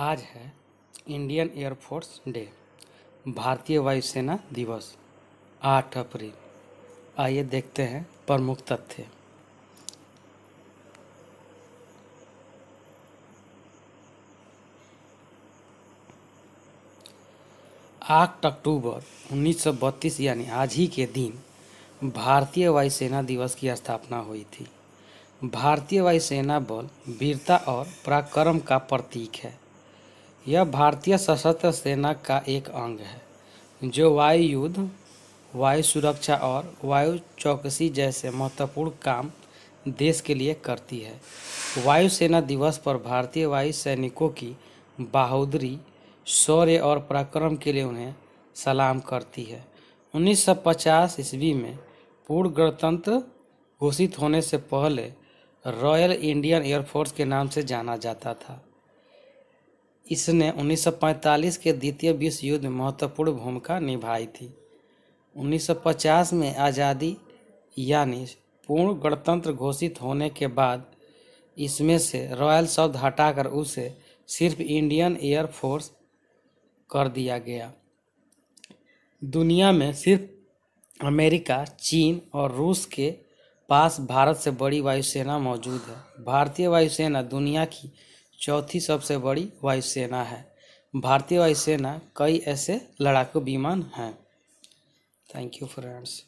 आज है Indian air force day भारतीय वायुसेना दिवस आठ अप्रैल आइए देखते हैं प्रमुख तथ्य आठ अक्टूबर उन्नीस यानी आज ही के दिन भारतीय वायुसेना दिवस की स्थापना हुई थी भारतीय वायुसेना बल वीरता और पराक्रम का प्रतीक है यह भारतीय सशस्त्र सेना का एक अंग है जो वायु युद्ध वायु सुरक्षा और वायु चौकसी जैसे महत्वपूर्ण काम देश के लिए करती है वायुसेना दिवस पर भारतीय वायु सैनिकों की बहादुरी शौर्य और पराक्रम के लिए उन्हें सलाम करती है 1950 ईस्वी में पूर्ण गणतंत्र घोषित होने से पहले रॉयल इंडियन एयरफोर्स के नाम से जाना जाता था इसने 1945 के द्वितीय विश्व युद्ध में महत्वपूर्ण भूमिका निभाई थी 1950 में आज़ादी यानी पूर्ण गणतंत्र घोषित होने के बाद इसमें से रॉयल शब्द हटाकर उसे सिर्फ इंडियन एयर फोर्स कर दिया गया दुनिया में सिर्फ अमेरिका चीन और रूस के पास भारत से बड़ी वायुसेना मौजूद है भारतीय वायुसेना दुनिया की चौथी सबसे बड़ी वायुसेना है भारतीय वायुसेना कई ऐसे लड़ाकू विमान हैं थैंक यू फ्रेंड्स